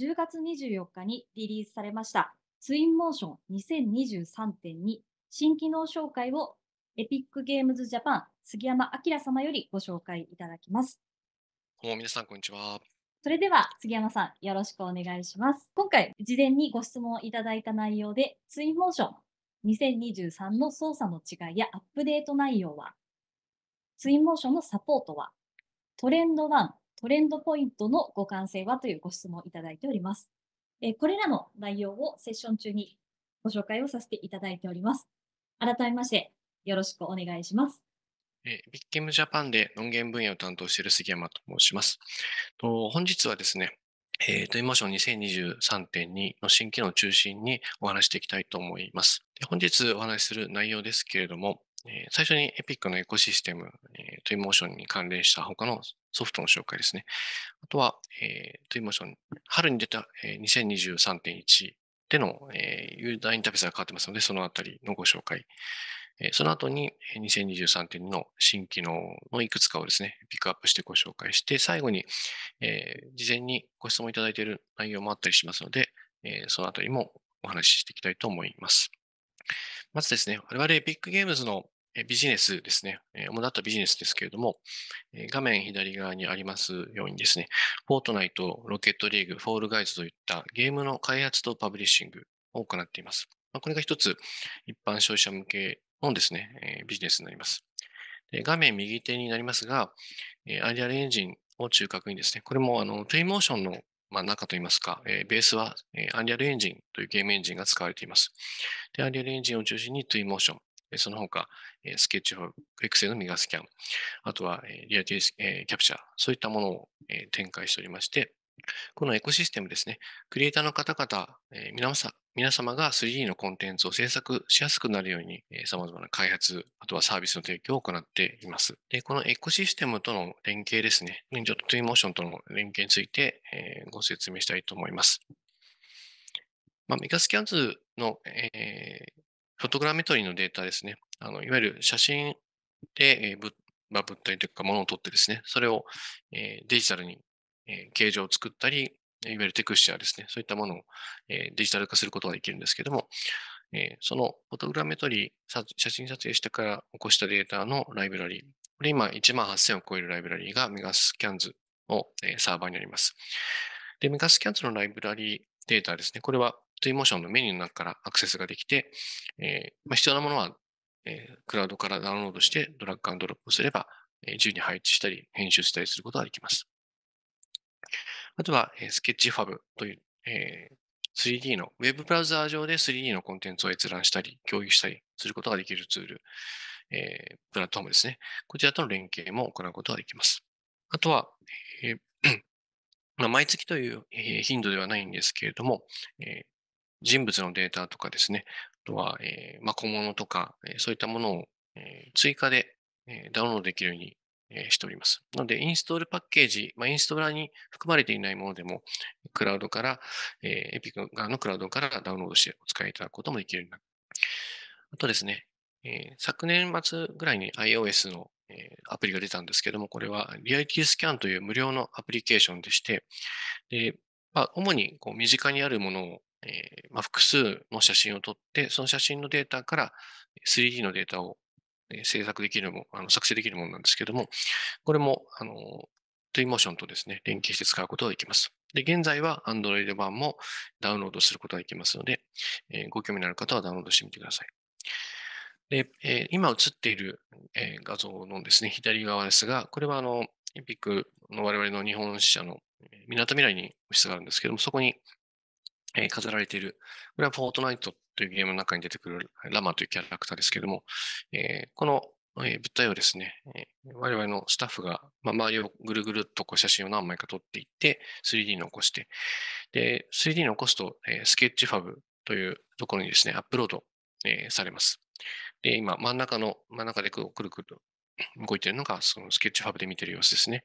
10月24日にリリースされました、ツインモーション2023.2新機能紹介をエピックゲームズジャパン杉山明様よりご紹介いただきます。どうも皆さん、こんにちは。それでは杉山さん、よろしくお願いします。今回、事前にご質問いただいた内容で、ツインモーション2023の操作の違いやアップデート内容は、ツインモーションのサポートは、トレンド1、トレンドポイントの互換性はというご質問をいただいております。えこれらの内容をセッション中にご紹介をさせていただいております。改めまして、よろしくお願いします。ビッケムジャパンで論言分野を担当している杉山と申します。本日はですね、えモー、と、今ン2023.2の新機能を中心にお話していきたいと思います。で本日お話しする内容ですけれども、え最初に Epic のエコシステム、えゥトイモーションに関連した他のソフトの紹介ですね。あとは、えゥトイモーション、春に出た、え2023.1での、えユーザーインターフェースが変わってますので、そのあたりのご紹介。その後に2023 2の新機能のいくつかをですね、ピックアップしてご紹介して、最後に、え事前にご質問いただいている内容もあったりしますので、えそのあたりもお話ししていきたいと思います。まずですね、我々ビッグゲームズのビジネスですね、主だったビジネスですけれども、画面左側にありますようにですね、フォートナイト、ロケットリーグ、フォールガイズといったゲームの開発とパブリッシングを行っています。これが一つ一般消費者向けのですね、えビジネスになります。で画面右手になりますが、えアイデアルエンジンを中核にですね、これもあの t w イモ m o t i o n のまあ、中といいますか、えベースは、えー、ア n r アルエンジンというゲームエンジンが使われています。で、アデ r アルエンジンを中心に t w イモ m o t i o n えその他、えスケッチフォー、クエクセルのミガスキャン、あとは、えリアリティ、えキャプチャー、そういったものを、え展開しておりまして、このエコシステムですね、クリエイターの方々、え皆さん、皆様が 3D のコンテンツを制作しやすくなるように、えー、様々な開発、あとはサービスの提供を行っています。で、このエコシステムとの連携ですね。ちょっと t w i m o t i o n との連携について、えー、ご説明したいと思います。まあ、メカスキャンズの、えー、フォトグラメトリーのデータですね。あのいわゆる写真で、えー物まあ、物体というか物を撮ってですね、それを、えー、デジタルに、えー、形状を作ったり、いわゆるテクスチャーですね、そういったものを、えデジタル化することができるんですけども、えそのフォトグラメトリー、写真撮影してから起こしたデータのライブラリー、これ今1万8000を超えるライブラリーがメガスキャンズの、えサーバーになります。で、メガスキャンズのライブラリーデータですね、これは Dmotion のメニューの中からアクセスができて、えま必要なものは、えクラウドからダウンロードしてドラッグアンドロップすれば、え自由に配置したり編集したりすることができます。あとは、えー、スケッチファブという、えー、3D の、ウェブブラウザー上で 3D のコンテンツを閲覧したり、共有したりすることができるツール、えー、プラットフォームですね。こちらとの連携も行うことができます。あとは、えー、毎月という頻度ではないんですけれども、えー、人物のデータとかですね、あとは、えーまあ、小物とか、えー、そういったものを、えー、追加で、えー、ダウンロードできるようにしております。なので、インストールパッケージ、まあ、インストーラーに含まれていないものでも、クラウドから、エピック側のクラウドからダウンロードしてお使いいただくこともできるようになる。あとですね、え昨年末ぐらいに iOS の、えアプリが出たんですけども、これはリアリティスキャンという無料のアプリケーションでして、でまあ、主にこう身近にあるものを、えまあ、複数の写真を撮って、その写真のデータから 3D のデータをえ制作できるも、あの作成できるものなんですけども、これも、あの、t ゥイ n m o t i o n とですね、連携して使うことができます。で、現在は Android 版もダウンロードすることができますので、えー、ご興味のある方はダウンロードしてみてください。で、えー、今映っている、えー、画像のですね、左側ですが、これはあの、エピックの我々の日本支社のみなとみらいにオフィスがあるんですけども、そこに、えー、飾られている、これはフォートナイトというゲームの中に出てくるラマというキャラクターですけれども、えー、このえ物体をですね、え我々のスタッフが、ま周りをぐるぐるっとこう写真を何枚か撮っていって、3D に起こして、で、3D に起こすと、えスケッチファブというところにですね、アップロード、えされます。で、今、真ん中の、真ん中でくるくると動いているのが、そのスケッチファブで見ている様子ですね。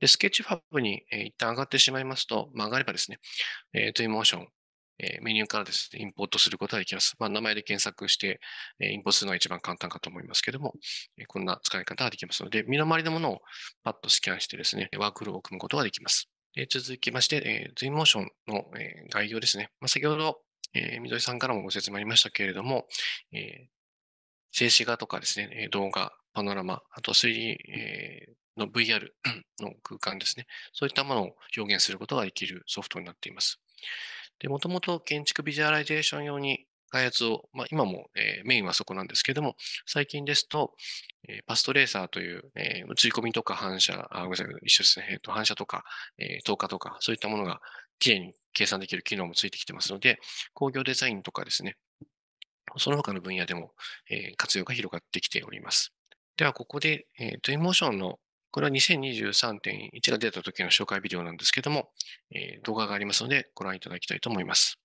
で、スケッチファブに、え一旦上がってしまいますと、まあ、上がればですね、えー、トゥイモーション、えメニューからですね、インポートすることができます。まあ、名前で検索して、えインポートするのが一番簡単かと思いますけども、えこんな使い方ができますので、身の回りのものをパッとスキャンしてですね、ワークフローを組むことができます。続きまして、え ZoomMotion の、え概要ですね。まあ、先ほど、えみどりさんからもご説明ありましたけれども、え静止画とかですね、動画、パノラマ、あと 3D、えの VR の空間ですね。そういったものを表現することができるソフトになっています。で、もともと建築ビジュアライゼーション用に開発を、まあ、今も、えー、メインはそこなんですけども、最近ですと、えー、パストレーサーという、えー、映り込みとか反射、あごめんなさい、一緒ですね、えーと、反射とか、えー、透過とか、そういったものがきれいに計算できる機能もついてきてますので、工業デザインとかですね、その他の分野でも、えー、活用が広がってきております。では、ここで、えー、インモーションのこれは2023.1が出た時の紹介ビデオなんですけども、え動画がありますのでご覧いただきたいと思います。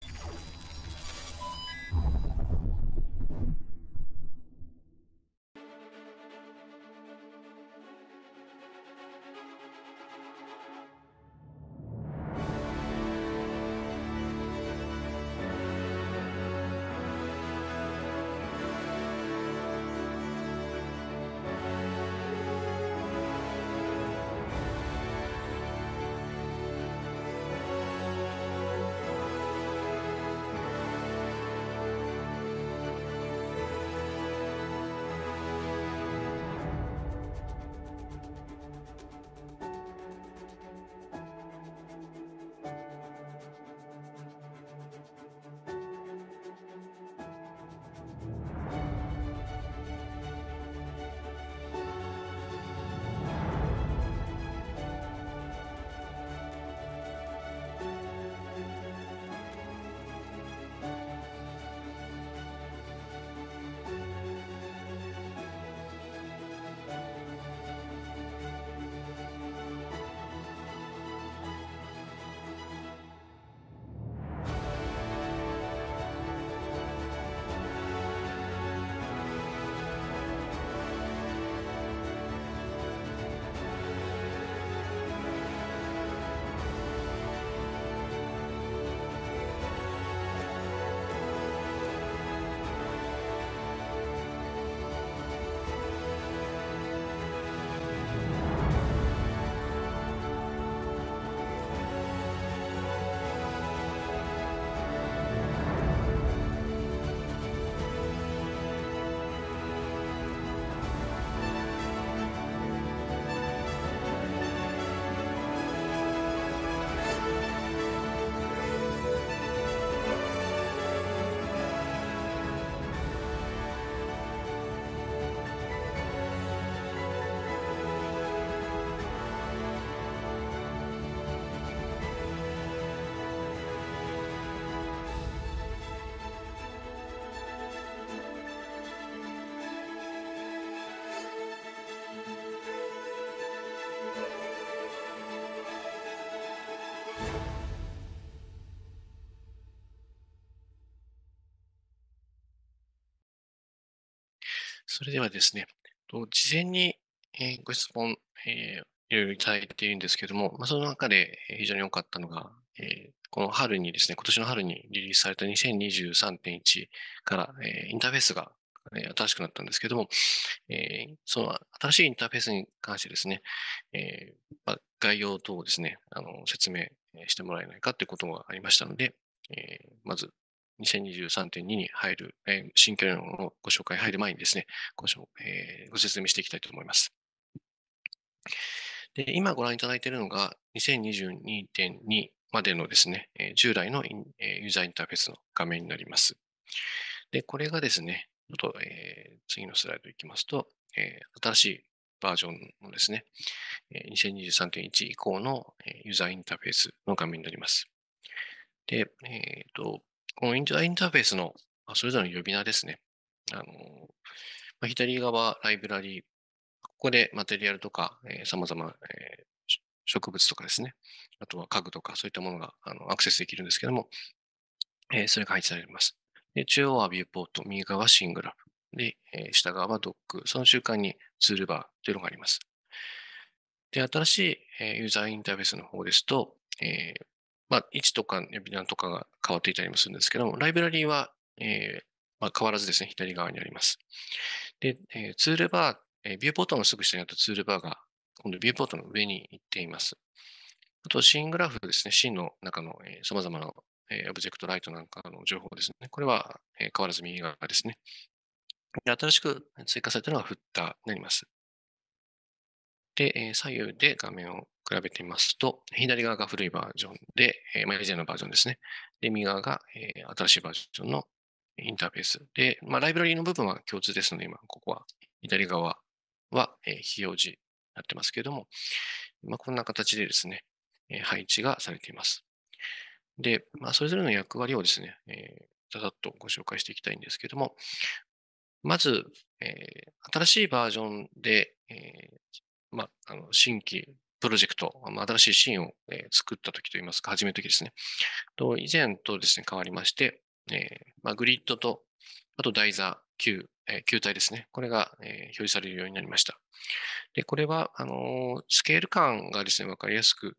それではですね、事前にご質問、えいろいろいただいているんですけども、まその中で非常に多かったのが、えこの春にですね、今年の春にリリースされた2023.1から、えインターフェースが新しくなったんですけども、えその新しいインターフェースに関してですね、えま概要等をですね、あの説明してもらえないかということがありましたので、えまず2023.2に入る、えー、新教養のご紹介入る前にですね、ご,、えー、ご説明していきたいと思います。で今ご覧いただいているのが2022.2までのですね、えー、従来のえユーザーインターフェースの画面になります。で、これがですね、ちょっと、えー、次のスライドいきますと、えー、新しいバージョンのですね、2023.1以降のユーザーインターフェースの画面になります。で、えっ、ー、と、このインターフェースのそれぞれの呼び名ですね。あのま左側、ライブラリー、ここでマテリアルとか、えー、様々、えー、植物とかですね、あとは家具とかそういったものがあのアクセスできるんですけども、えー、それが配置されます。で中央はビューポート、右側はシングラフ、で、えー、下側はドック、その中間にツールバーというのがあります。で、新しいユーザーインターフェースの方ですと、えー、まあ、位置とか呼び名とかが変わっていたりもするんですけども、ライブラリーは、えー、まあ、変わらずですね、左側にあります。で、えー、ツールバー、えー、ビューポートのすぐ下にあったツールバーが、今度ビューポートの上に行っています。あと、シーングラフですね、シーンの中の、えー、様々な、えー、オブジェクトライトなんかの情報ですね。これは、えー、変わらず右側ですね。で新しく追加されたのがフッターになります。で、えー、左右で画面を比べてみますと、左側が古いバージョンで、えー、まあ、AJ のバージョンですね。で、右側が、えー、新しいバージョンのインターフェース。で、まあ、ライブラリの部分は共通ですので、今、ここは、左側は、えー、非表示になってますけれども、まあ、こんな形でですね、えー、配置がされています。で、まあ、それぞれの役割をですね、えー、ざざっとご紹介していきたいんですけれども、まず、えー、新しいバージョンで、えーまあ、あの新規プロジェクト、ま新しいシーンを、え作った時といいますか、始める時ですね。と以前とですね、変わりまして、えまあ、グリッドと、あと台座9、え球体ですね。これが、え表示されるようになりました。で、これは、あのスケール感がですね、わかりやすく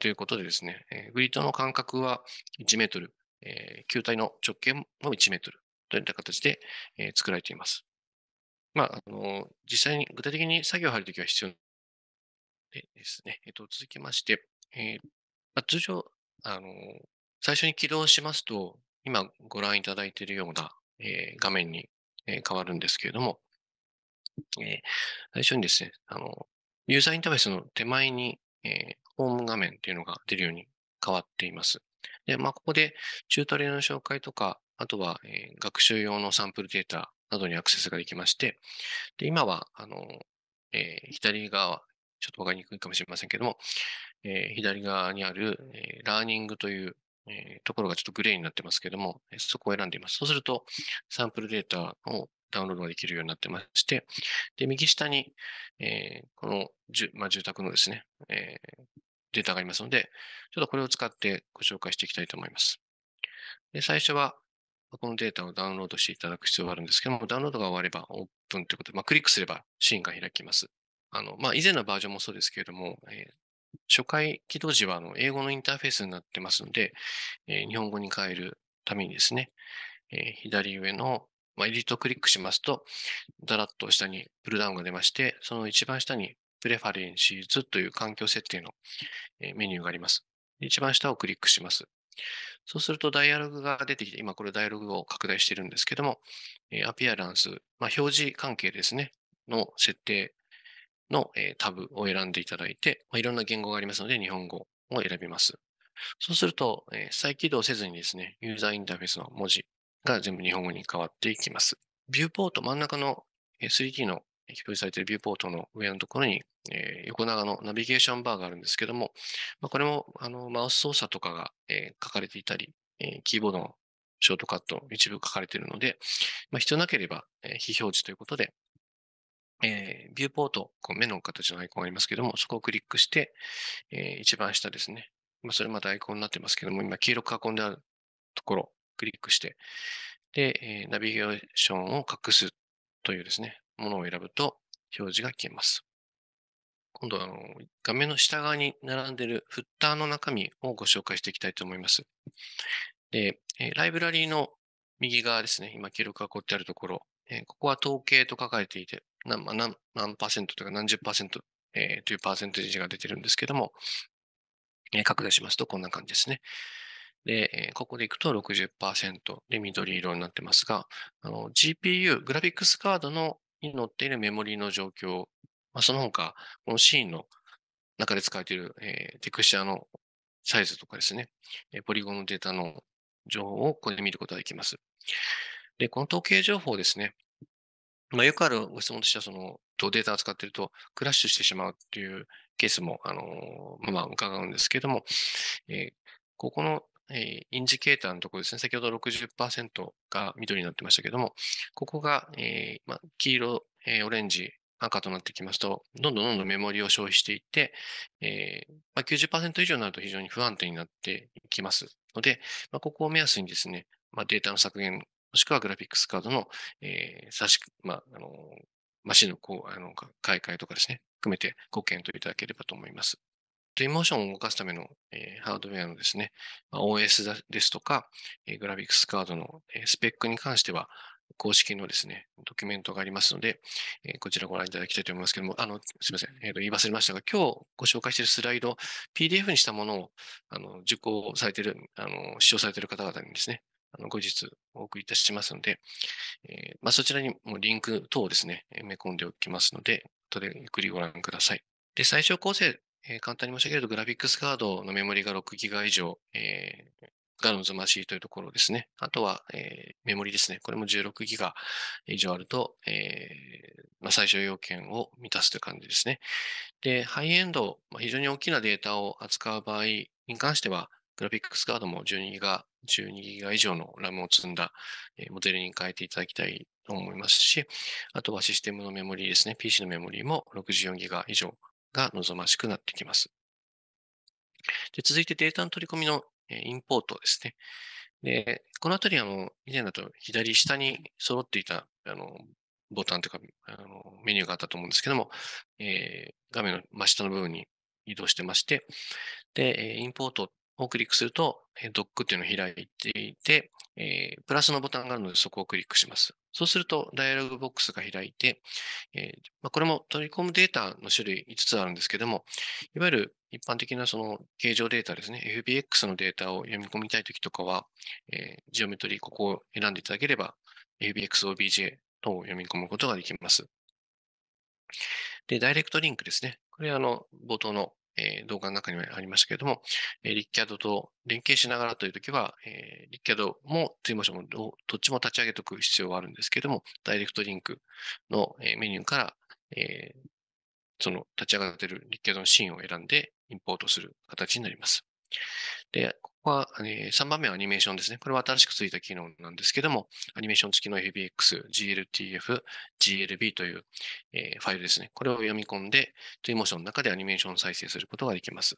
ということでですね、えグリッドの間隔は1メートル、え球体の直径も1メートルといった形で、え作られています。まあ、あの、実際に具体的に作業を入るときは必要でですね、えっと、続きまして、えー、まあ、通常、あの、最初に起動しますと、今ご覧いただいているような、えー、画面に、えー、変わるんですけれども、え最初にですね、あの、ユーザーインターフェースの手前に、えホーム画面というのが出るように変わっています。で、まあ、ここでチュートリアルの紹介とか、あとは、え学習用のサンプルデータなどにアクセスができまして、で今は、あの、え左側、ちょっとわかりにくいかもしれませんけども、えー、左側にある、えー、ラーニングという、えところがちょっとグレーになってますけども、そこを選んでいます。そうすると、サンプルデータをダウンロードができるようになってまして、で、右下に、えこのじゅ、まあ、住宅のですね、えデータがありますので、ちょっとこれを使ってご紹介していきたいと思います。で最初は、このデータをダウンロードしていただく必要があるんですけども、ダウンロードが終わればオープンということで、まあ、クリックすればシーンが開きます。あの、まあ、以前のバージョンもそうですけれども、えー、初回起動時はあの英語のインターフェースになってますので、えー、日本語に変えるためにですね、えー、左上の、まあ、エディットをクリックしますと、だらっと下にプルダウンが出まして、その一番下にプレファレンシーズという環境設定のメニューがあります。一番下をクリックします。そうするとダイアログが出てきて、今これダイアログを拡大しているんですけども、アピアランス、まあ、表示関係ですね、の設定の、タブを選んでいただいて、いろんな言語がありますので、日本語を選びます。そうすると、再起動せずにですね、ユーザーインターフェースの文字が全部日本語に変わっていきます。ビューポート、真ん中の 3D の表示されているビューポートの上のところに、横長のナビゲーションバーがあるんですけども、これもあのマウス操作とかが、書かれていたり、キーボードのショートカット一部書かれているので、ま必要なければ、非表示ということで、えー、ビューポート、こう目の形のアイコンがありますけども、そこをクリックして、えー、一番下ですね。まあ、それまたアイコンになってますけども、今黄色く囲んであるところ、クリックして、で、えー、ナビゲーションを隠すというですね、ものを選ぶと表示が消えます。今度はあの画面の下側に並んでいるフッターの中身をご紹介していきたいと思います。で、えー、ライブラリーの右側ですね、今黄色く囲ってあるところ、えー、ここは統計と書かれていて、何何何パーセントというか何十パーセント、えー、というパーセンテージが出てるんですけども、えー、拡大しますとこんな感じですね。で、えー、ここでいくと60%で緑色になってますが、GPU、グラフィックスカードのに載っているメモリの状況、まあ、その他、このシーンの中で使われている、えー、テクスチャーのサイズとかですね、えー、ポリゴンのデータの情報をここで見ることができます。で、この統計情報ですね、まあ、よくあるご質問としては、その、データを使っていると、クラッシュしてしまうっていうケースも、あのまあ、伺うんですけれども、えー、ここの、えー、インジケーターのところですね、先ほど60%が緑になってましたけれども、ここが、えー、まあ、黄色、えー、オレンジ、赤となってきますと、どんどんどんどんメモリを消費していって、えーまあ、90%以上になると非常に不安定になっていきますので、まあ、ここを目安にですね、まあ、データの削減もしくはグラフィックスカードの、えー、差し、まあ、あの、マシンのこうあの買い替えとかですね、含めてご検討いただければと思います。と、イモーションを動かすための、えー、ハードウェアのですね、まあ、OS ですとか、えー、グラフィックスカードの、えー、スペックに関しては、公式のですね、ドキュメントがありますので、えこちらご覧いただきたいと思いますけども、あの、すみません、えーと、言い忘れましたが、今日ご紹介しているスライド、PDF にしたものを、あの、受講されている、あの、視聴されている方々にですね、あの後日お送りいたしますので、えー、まあ、そちらにもリンク等をですね、埋め込んでおきますので、後でゆっくりご覧ください。で、最小構成、えー、簡単に申し上げると、グラフィックスカードのメモリが6ギガ以上、えーが望ましいというところですね。あとは、えー、メモリですね。これも16ギガ以上あると、えーまあ、最小要件を満たすという感じですね。で、ハイエンド、まあ、非常に大きなデータを扱う場合に関しては、グラフィックスカードも12ギガ12ギガ以上のラムを積んだモデルに変えていただきたいと思いますし、あとはシステムのメモリーですね、PC のメモリーも64ギガ以上が望ましくなってきます。で続いてデータの取り込みのインポートですね。で、このあたりは以前だと左下に揃っていたあのボタンというかあのメニューがあったと思うんですけども、えー、画面の真下の部分に移動してまして、で、インポートをクリックすると、えックっていうのを開いていて、えー、プラスのボタンがあるのでそこをクリックします。そうすると、ダイアログボックスが開いて、えー、まあ、これも取り込むデータの種類5つあるんですけども、いわゆる一般的なその形状データですね、FBX のデータを読み込みたいときとかは、えー、ジオメトリー、ここを選んでいただければ、FBXOBJ 等を読み込むことができます。で、ダイレクトリンクですね。これはあの、冒頭のえー、動画の中にもありましたけれども、えー、リッキャドと連携しながらというときは、えー、リッキャドも t w i m o t i もどっちも立ち上げておく必要があるんですけれども、ダイレクトリンクの、えー、メニューから、えー、その立ち上がっているリッキャドのシーンを選んでインポートする形になります。で、は、えー、3番目はアニメーションですね。これは新しくついた機能なんですけども、アニメーション付きの FBX、GLTF、GLB という、えー、ファイルですね。これを読み込んで、Twmotion の中でアニメーションを再生することができます。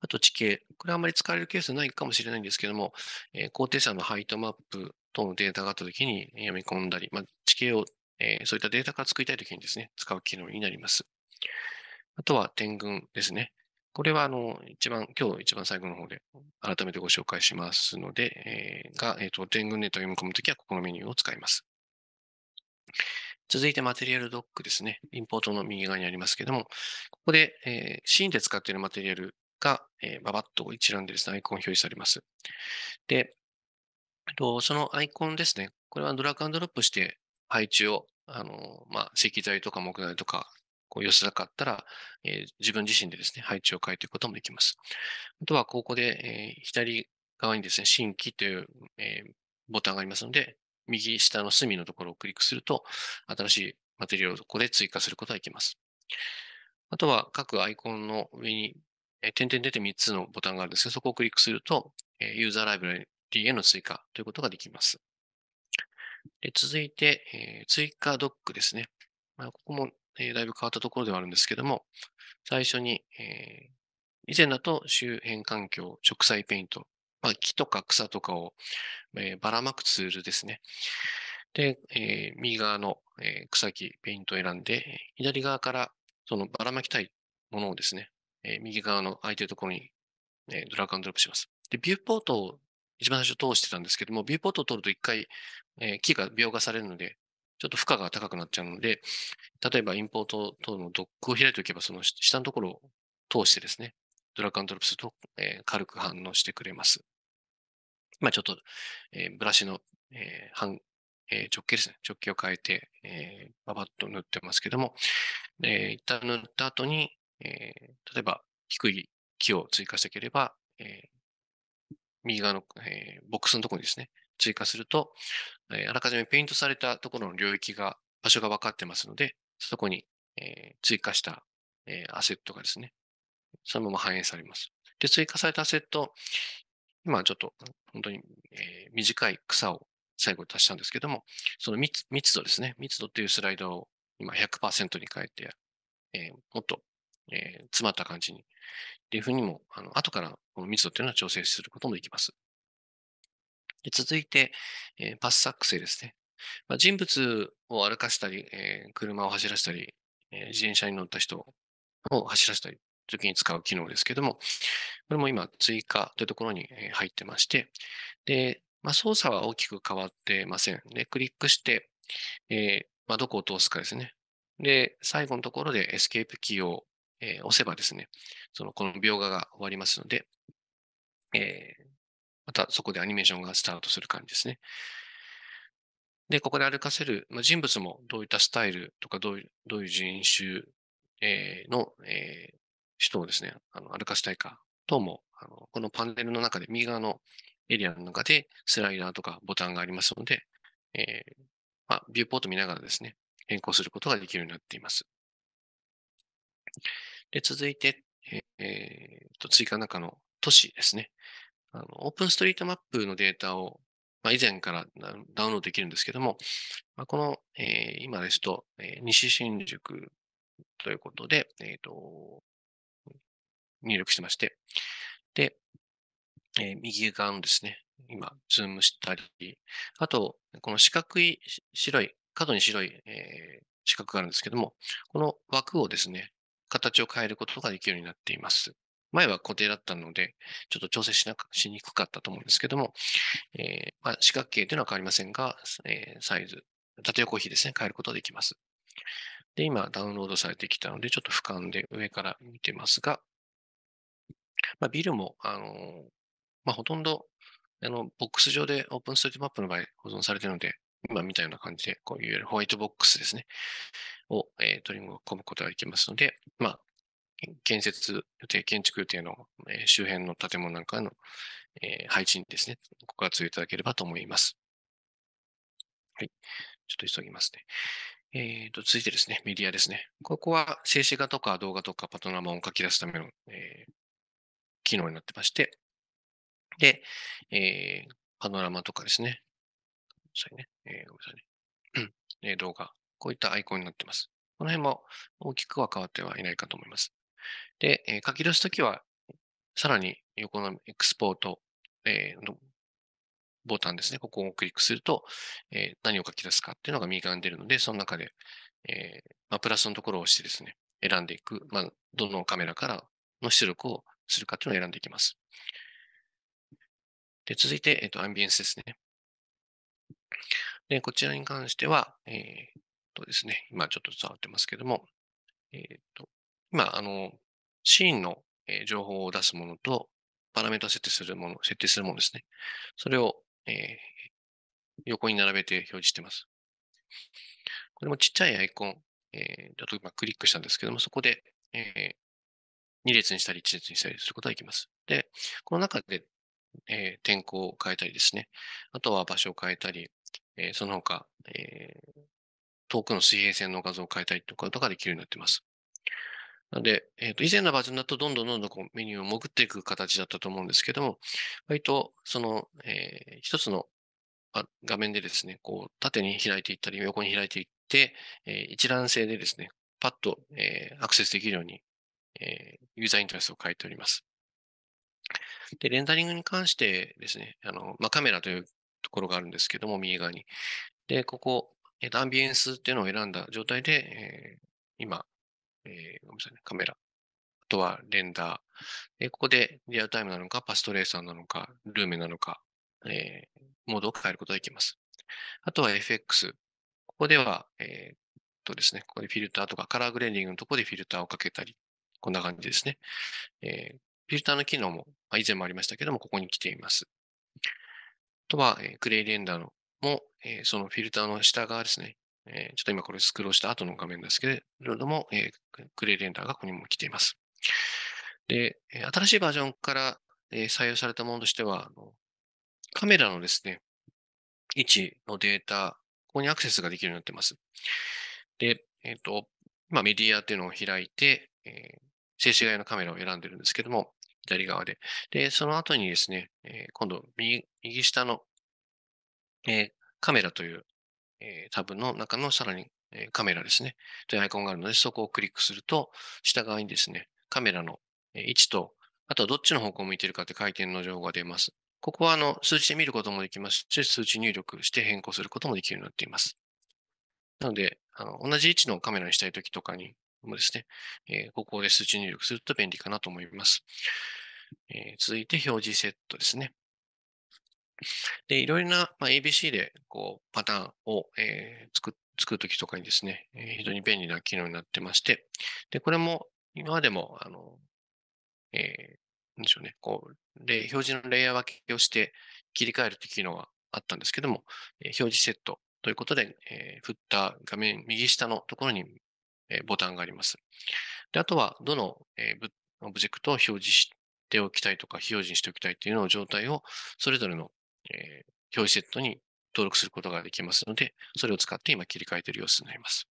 あと地形。これはあまり使われるケースないかもしれないんですけども、えー、高低差のハイトマップ等のデータがあったときに読み込んだり、まあ、地形を、えー、そういったデータから作りたいときにですね、使う機能になります。あとは点群ですね。これは、あの、一番、今日一番最後の方で改めてご紹介しますので、えー、が、えっ、ー、と、天群ネットを読み込むときは、ここのメニューを使います。続いて、マテリアルドックですね。インポートの右側にありますけども、ここで、えー、シーンで使っているマテリアルが、えー、ババッと一覧でですね、アイコン表示されます。で、とそのアイコンですね。これはドラッグアンドロップして配置を、あの、まあ、石材とか木材とかこう寄せたかったら、えー、自分自身でですね、配置を変えていくこともできます。あとは、ここで、えー、左側にですね、新規という、えー、ボタンがありますので、右下の隅のところをクリックすると、新しいマテリアルをここで追加することができます。あとは、各アイコンの上に、え点々出て3つのボタンがあるんですが、そこをクリックすると、えユーザーライブラリへの追加ということができます。で続いて、え追加ドックですね。まあ、ここもえー、だいぶ変わったところではあるんですけども、最初に、えー、以前だと周辺環境、植栽ペイント、まあ、木とか草とかを、えー、ばらまくツールですね。で、えー、右側の、えー、草木、ペイントを選んで、左側からそのばらまきたいものをですね、えー、右側の空いてるところに、えー、ドラッグアンドロップします。で、ビューポートを一番最初通してたんですけども、ビューポートを取ると一回、えー、木が描画されるので、ちょっと負荷が高くなっちゃうので、例えばインポート等のドックを開いておけば、その下のところを通してですね、ドラッグアンドロップすると、えー、軽く反応してくれます。まあちょっと、えー、ブラシの、えー半えー、直径ですね。直径を変えて、えー、ババッと塗ってますけども、えー、一旦塗った後に、えー、例えば低い木を追加していければ、えー、右側の、えー、ボックスのところにですね、追加すると、えあらかじめペイントされたところの領域が、場所が分かってますので、そこに、え追加した、えアセットがですね、そのまま反映されます。で、追加されたアセット、今ちょっと本当に、え短い草を最後に足したんですけども、その密密度ですね、密度っていうスライドを今100%に変えて、えもっと、え詰まった感じにっていうふうにも、あの後からこの密度っていうのは調整することもできます。続いて、えー、パス作成ですね。まあ、人物を歩かせたり、えー、車を走らせたり、えー、自転車に乗った人を走らせたり、時に使う機能ですけども、これも今追加というところに入ってまして、で、まあ、操作は大きく変わってません。で、クリックして、えー、まあ、どこを通すかですね。で、最後のところでエスケープキーを、えー、押せばですね、そのこの描画が終わりますので、えー、またそこでアニメーションがスタートする感じですね。で、ここで歩かせる、まあ、人物もどういったスタイルとかどういうどういう人種、えー、の、えー、人をですね、あの歩かせたいか等もあのこのパネルの中で右側のエリアの中でスライダーとかボタンがありますので、えー、まあ、ビューポート見ながらですね、変更することができるようになっています。で続いて、えー、と追加の中の都市ですね。あの、オープンストリートマップのデータを、まあ、以前からダウンロードできるんですけども、まあ、この、えー、今ですと、えー、西新宿ということで、えっ、ー、と、入力してまして、で、えー、右側のですね、今、ズームしたり、あと、この四角い、白い、角に白い、えー、四角があるんですけども、この枠をですね、形を変えることができるようになっています。前は固定だったので、ちょっと調整しなくしにくかったと思うんですけども、えー、まあ、四角形というのは変わりませんが、えー、サイズ、縦横比ですね、変えることができます。で、今ダウンロードされてきたので、ちょっと俯瞰で上から見てますが、まあ、ビルも、あのー、まあ、ほとんど、あの、ボックス上でオープンストリートマップの場合保存されているので、今見たような感じで、こういうホワイトボックスですね、を、えー、取り込むことができますので、まあ、建設予定、建築予定の、え周辺の建物なんかの、え配置にですね、ご活用いただければと思います。はい。ちょっと急ぎますね。えーと、続いてですね、メディアですね。ここは静止画とか動画とかパトナマを書き出すための、えー、機能になってまして、で、えー、パノラマとかですね、ごめんなさいね、えー、ごめんなさいね、え動画、こういったアイコンになってます。この辺も大きくは変わってはいないかと思います。で、えー、書き出すときは、さらに横のエクスポート、えー、のボタンですね。ここをクリックすると、えー、何を書き出すかっていうのが右側に出るので、その中で、えー、まあ、プラスのところを押してですね、選んでいく、まあ、どのカメラからの出力をするかっていうのを選んでいきます。で続いて、えっ、と、アンビエンスですね。で、こちらに関しては、えー、とですね、今ちょっと触ってますけども、えっ、ー、と、今、あの、シーンの、え情報を出すものと、パラメータ設定するもの、設定するものですね。それを、えー、横に並べて表示してます。これもちっちゃいアイコン、えー、ちょっと今クリックしたんですけども、そこで、えー、2列にしたり1列にしたりすることができます。で、この中で、えー、天候を変えたりですね。あとは場所を変えたり、えー、その他、えー、遠くの水平線の画像を変えたりとかができるようになっています。なので、えっ、ー、と、以前のバージョンだとどんどんどんどんこうメニューを潜っていく形だったと思うんですけども、割と、その、えー、一つの画面でですね、こう、縦に開いていったり、横に開いていって、えー、一覧性でですね、パッと、えー、アクセスできるように、えー、ユーザーインターフェースを書いております。で、レンダリングに関してですね、あの、まあ、カメラというところがあるんですけども、右側に。で、ここ、えっ、と、アンビエンスっていうのを選んだ状態で、えー、今、えー、ごめんなさいね、カメラ。あとはレンダー。えー、ここでリアルタイムなのか、パストレーサーなのか、ルーメなのか、えー、モードを変えることができます。あとは FX。ここでは、えー、っとですね、ここでフィルターとかカラーグレーディングのところでフィルターをかけたり、こんな感じですね。えー、フィルターの機能も、まあ、以前もありましたけども、ここに来ています。あとは、えー、グレーレンダーのも、えー、そのフィルターの下側ですね、えー、ちょっと今これスクロールした後の画面ですけれども、えー、グレーレンダーがここにも来ています。で、新しいバージョンから、えー、採用されたものとしてはあの、カメラのですね、位置のデータ、ここにアクセスができるようになっています。で、えっ、ー、と、今メディアっていうのを開いて、えー、静止画用のカメラを選んでるんですけども、左側で。で、その後にですね、えー、今度右、右下の、えー、カメラというえタブの中のさらに、えカメラですね、というアイコンがあるので、そこをクリックすると、下側にですね、カメラの位置と、あとはどっちの方向を向いているかって回転の情報が出ます。ここはあの数値で見ることもできますし、数値入力して変更することもできるようになっています。なので、あの同じ位置のカメラにしたいときとかにもですね、えー、ここで数値入力すると便利かなと思います。えー、続いて表示セットですね。で、いろいろな、まあ、ABC でこうパターンを、えー、作作るときとかにですね、えー、非常に便利な機能になってまして、で、これも今までも、あの、えー、でしょうね、こう、表示のレイヤー分けをして切り替えるという機能があったんですけども、えー、表示セットということで、えー、振った画面右下のところに、えー、ボタンがあります。で、あとは、どの、えー、オブジェクトを表示しておきたいとか、非表示にしておきたいというのを状態を、それぞれのえー、表示セットに登録することができますので、それを使って今切り替えている様子になります。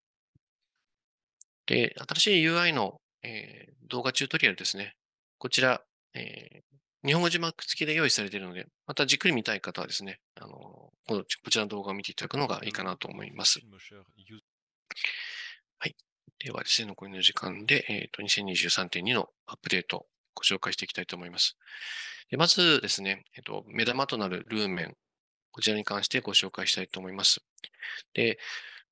で、新しい UI の、えー、動画チュートリアルですね。こちら、えー、日本語字幕付きで用意されているので、またじっくり見たい方はですね、あのこちらの動画を見ていただくのがいいかなと思います。はい。ではですね、残りの時間で、えーと、と2023.2のアップデートご紹介していきたいと思います。でまずですね、えっと、目玉となるルーメン、こちらに関してご紹介したいと思います。で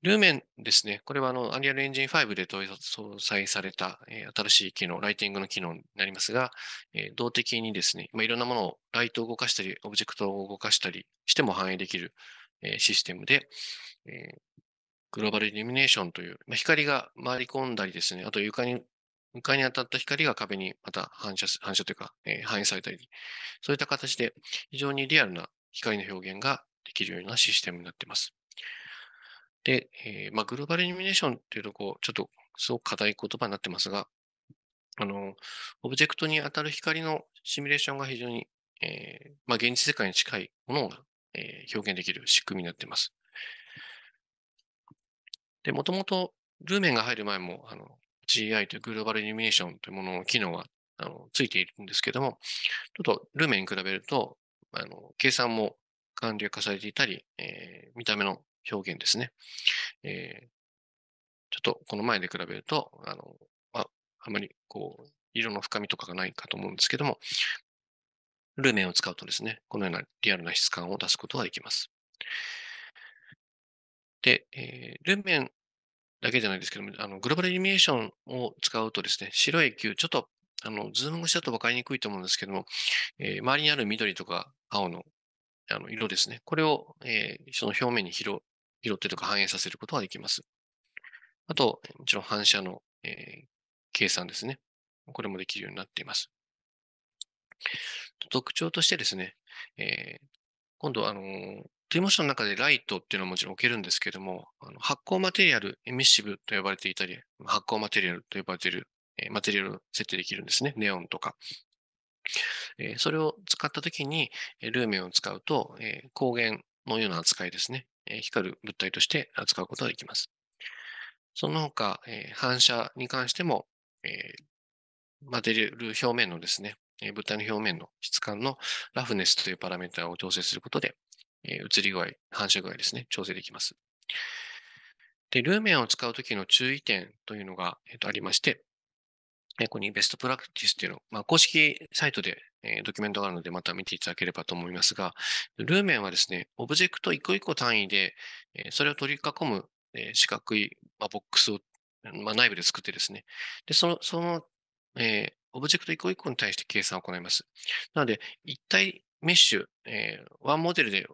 ルーメンですね、これはあのア n r e a l ン n 5で搭載された、えー、新しい機能、ライティングの機能になりますが、えー、動的にですね、まあ、いろんなものをライトを動かしたり、オブジェクトを動かしたりしても反映できる、えー、システムで、えグローバルイルミネーションという、まあ、光が回り込んだりですね、あと床に向かいに当たった光が壁にまた反射反射というか、えー、反映されたり、そういった形で非常にリアルな光の表現ができるようなシステムになっています。で、えー、まあ、グローバルイルミネーションっていうと、こう、ちょっとすごく硬い言葉になってますが、あの、オブジェクトに当たる光のシミュレーションが非常に、えー、まあ、現実世界に近いものを、え表現できる仕組みになっています。で、もともと、ルーメンが入る前も、あの、GI というグローバルイルミネーションというものの機能があのついているんですけども、ちょっとルーメンに比べると、あの計算も簡略化されていたり、えー、見た目の表現ですね。えー、ちょっとこの前で比べると、あの、ああまりこう、色の深みとかがないかと思うんですけども、ルーメンを使うとですね、このようなリアルな質感を出すことができます。で、えー、ルーメンだけじゃないですけども、あのグローバルイルミネーションを使うとですね、白い球、ちょっとあのズーム越しだと分かりにくいと思うんですけども、えー、周りにある緑とか青のあの色ですね、これを、えー、その表面に拾拾ってとか反映させることができます。あと、もちろん反射の、えー、計算ですね。これもできるようになっています。特徴としてですね、えー、今度はあのー、デモンの中でライトっていうのはもちろん置けるんですけども、あの発光マテリアル、エミッシブと呼ばれていたり、発光マテリアルと呼ばれている、えー、マテリアルを設定できるんですね。ネオンとか。えー、それを使ったときに、ルーメンを使うと、えー、光源のような扱いですね、えー、光る物体として扱うことができます。その他、えー、反射に関しても、えー、マテリアル表面のですね、えー、物体の表面の質感のラフネスというパラメータを調整することで、えー、移り具合、反射具合ですね、調整できます。で、ルーメンを使うときの注意点というのが、えっとありまして、えここにベストプラクティスというの、まあ、公式サイトで、えドキュメントがあるので、また見ていただければと思いますが、ルーメンはですね、オブジェクト一個一個単位で、えそれを取り囲む、え四角い、まあ、ボックスを、まあ、内部で作ってですね、でそのその、えオブジェクト一個一個に対して計算を行います。なので、一体メッシュ、えー、ワンモデルで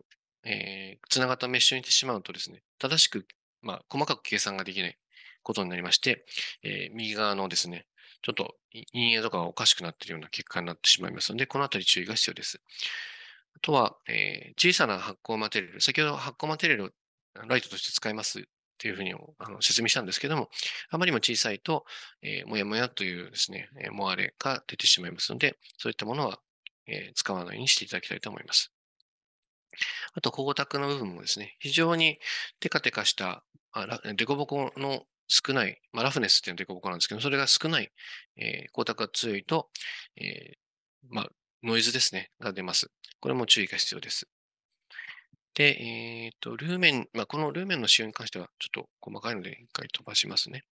えー、つながったメッシュにしてしまうとですね、正しく、まあ、細かく計算ができないことになりまして、えー、右側のですね、ちょっと陰影とかがおかしくなっているような結果になってしまいますので、このあたり注意が必要です。あとは、えー、小さな発光マテリアル、先ほど発光マテリアルをライトとして使いますっていうふうにあの説明したんですけども、あまりにも小さいと、えー、もやもやというですね、えー、もあれが出てしまいますので、そういったものは、えー、使わないようにしていただきたいと思います。あと光沢の部分もですね、非常にテカテカしたあラデコボコの少ない、まあ、ラフネスっていうのはデコボコなんですけど、それが少ない、えー、光沢が強いと、えー、まあ、ノイズですね、が出ます。これも注意が必要です。で、えっ、ー、と、ルーメン、まあ、このルーメンの使用に関してはちょっと細かいので一回飛ばしますね。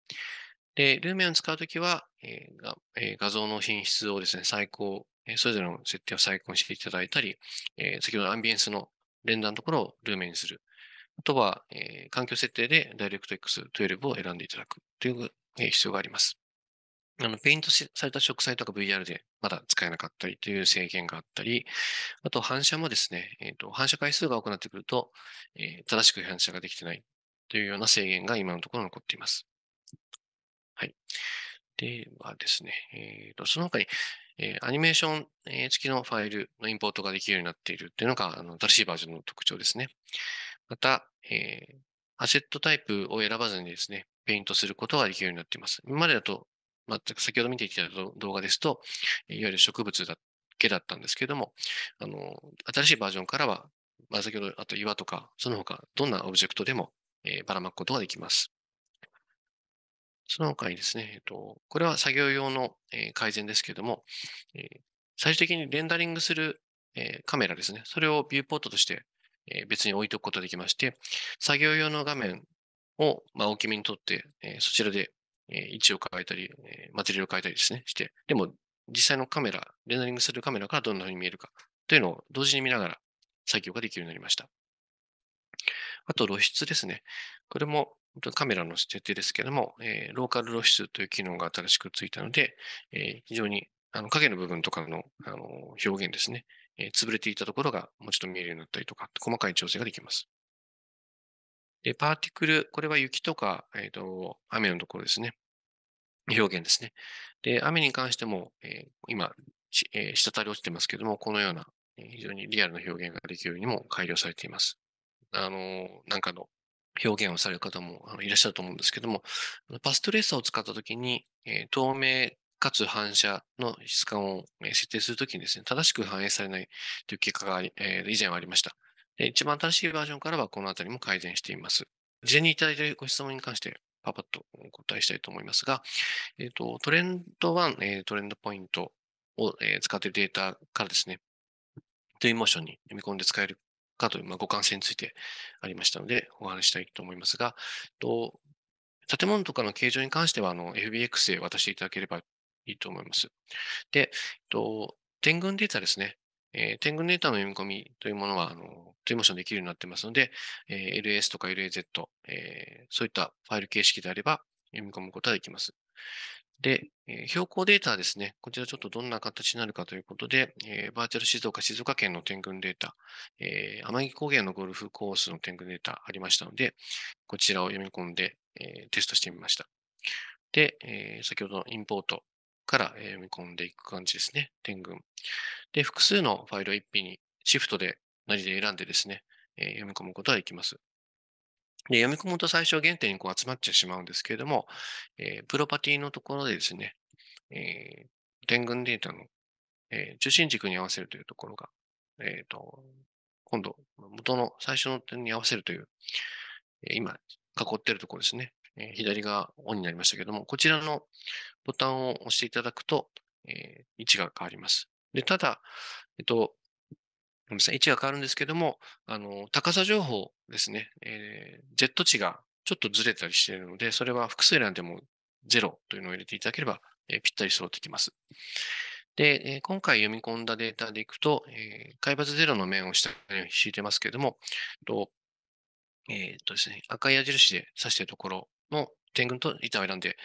で、ルーメンを使うときは、えーがえー、画像の品質をですね、最高、えー、それぞれの設定を最高にしていただいたり、えー、先ほどアンビエンスの連打のところをルーメンにする。あとは、えー、環境設定で DirectX12 を選んでいただくという、えー、必要があります。あの、ペイントされた植栽とか VR でまだ使えなかったりという制限があったり、あと反射もですね、えーと、と反射回数が多くなってくると、えー、正しく反射ができてないというような制限が今のところ残っています。はい。ではですね、えーと、その他に、えー、アニメーション、えー、付きのファイルのインポートができるようになっているというのがあの新しいバージョンの特徴ですね。また、えー、アセットタイプを選ばずにですね、ペイントすることができるようになっています。今までだと、まあ、先ほど見ていた動画ですと、いわゆる植物だけだったんですけれども、あの新しいバージョンからは、まあ、先ほどあと岩とか、その他、どんなオブジェクトでも、えー、ばらまくことができます。その他にですね、えっと、これは作業用の、え改善ですけれども、え最終的にレンダリングする、えカメラですね、それをビューポートとして、え別に置いておくことができまして、作業用の画面を、ま大きめに撮って、えそちらで、え位置を変えたり、えマテリアルを変えたりですね、して、でも実際のカメラ、レンダリングするカメラからどんな風に見えるかというのを同時に見ながら作業ができるようになりました。あと露出ですね。これもカメラの設定ですけども、えー、ローカル露出という機能が新しくついたので、えー、非常にあの影の部分とかのあの表現ですね、えー、潰れていたところがもうちょっと見えるようになったりとか、細かい調整ができます。で、パーティクル、これは雪とか、えっ、と、雨のところですね。表現ですね。で、雨に関しても、えー、今、えー、滴り落ちてますけども、このような、え非常にリアルな表現ができるようにも改良されています。あの、なんかの表現をされる方もいらっしゃると思うんですけども、パストレーサーを使ったときに、えー、透明かつ反射の質感を設定するときにですね、正しく反映されないという結果が、えー、以前はありました。一番新しいバージョンからはこのあたりも改善しています。事前にいただいているご質問に関して、パパッとお答えしたいと思いますが、えーと、トレンド1、えー、トレンドポイントを、えー、使っているデータからですね、トゥイモーションに読み込んで使えるかという、まあ、ご関心についてありましたので、お話したいと思いますが、と建物とかの形状に関しては、あの、FBX で渡していただければいいと思います。で、と点群データですね。えー、点群データの読み込みというものは、あの、トゥイモーションできるようになってますので、えー、LS とか LAZ、えー、そういったファイル形式であれば読み込むことができます。で、え標高データですね。こちらちょっとどんな形になるかということで、えー、バーチャル静岡、静岡県の天群データ、えー、天城高原のゴルフコースの天群データありましたので、こちらを読み込んで、えー、テストしてみました。で、え先ほどのインポートから読み込んでいく感じですね。天群。で、複数のファイルを一品にシフトで何で選んでですね、え読み込むことができます。で読み込むと最初原点にこう集まってしまうんですけれども、えー、プロパティのところでですね、えー、点群データの、えー、中心軸に合わせるというところが、えっ、ー、と、今度、元の最初の点に合わせるという、えー、今、囲ってるところですね、えー、左がオンになりましたけれども、こちらのボタンを押していただくと、えー、位置が変わります。で、ただ、えっ、ー、と、ごめんなさい、位置が変わるんですけども、あの、高さ情報ですね、えー、ジェット値がちょっとずれたりしているので、それは複数欄でも0というのを入れていただければ、えー、ぴったり揃ってきます。で、え今回読み込んだデータでいくと、えー、海抜0の面を下に敷いてますけれども、とえっ、ー、とですね、赤い矢印で指しているところの点群と板を選んで、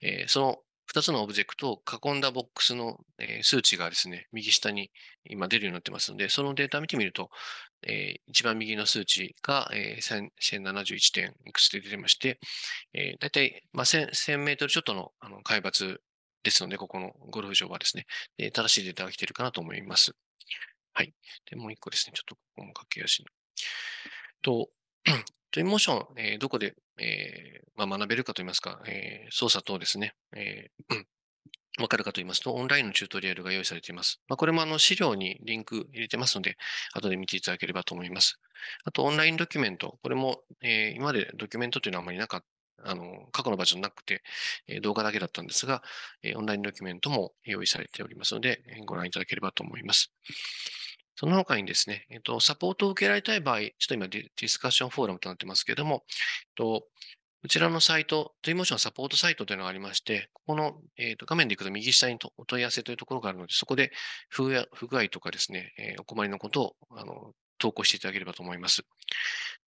えー、その2つのオブジェクトを囲んだボックスの、数値がですね、右下に今出るようになってますので、そのデータを見てみると、えー、一番右の数値が、えー、1071点いくつで出てまして、えー、だいたい、まあ、1000, 1000メートルちょっとのあの海抜ですので、ここのゴルフ場はですね、え正しいデータが来ているかなと思います。はい。で、もう一個ですね、ちょっとここも書き足の。と、とイモーション、えー、どこでえー、まあ、学べるかといいますか、えー、操作等ですね、えー、わかるかと言いますと、オンラインのチュートリアルが用意されています。まあ、これもあの資料にリンク入れてますので、後で見ていただければと思います。あと、オンラインドキュメント。これも、えー、今までドキュメントというのはあまりなかった。あの、過去のバージョンなくて、えー、動画だけだったんですが、えー、オンラインドキュメントも用意されておりますので、えー、ご覧いただければと思います。その他にですね、えっと、サポートを受けられたい場合、ちょっと今ディスカッションフォーラムとなってますけれども、えっと、こちらのサイト、ゥイモーションサポートサイトというのがありまして、ここの、えー、と画面でいくと右下にお問い合わせというところがあるので、そこで不具合とかですね、えー、お困りのことをあの投稿していただければと思います。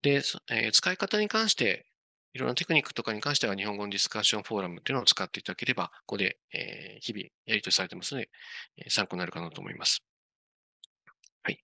で、えー、使い方に関して、いろんなテクニックとかに関しては日本語のディスカッションフォーラムというのを使っていただければ、ここで、えー、日々やり取りされてますので、参考になるかなと思います。はい。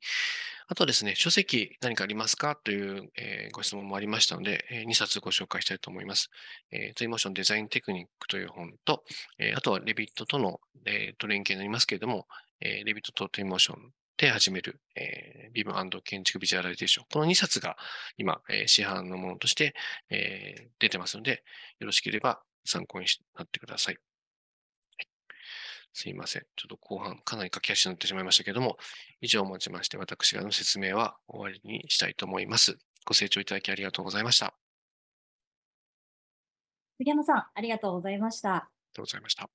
あとですね、書籍何かありますかという、えー、ご質問もありましたので、えー、2冊ご紹介したいと思います。えー、トイモーションデザインテクニックという本と、えー、あとはレビットとの、えー、と連携になりますけれども、えー、レビットとトイモーションで始める、えー、ビブ建築ビジュアライゼーション。この2冊が今、えー、市販のものとして、えー、出てますので、よろしければ参考になってください。すいません。ちょっと後半かなり駆け足になってしまいましたけれども、以上をもちまして私がらの説明は終わりにしたいと思います。ご清聴いただきありがとうございました。杉山さん、ありがとうございました。ありがとうございました。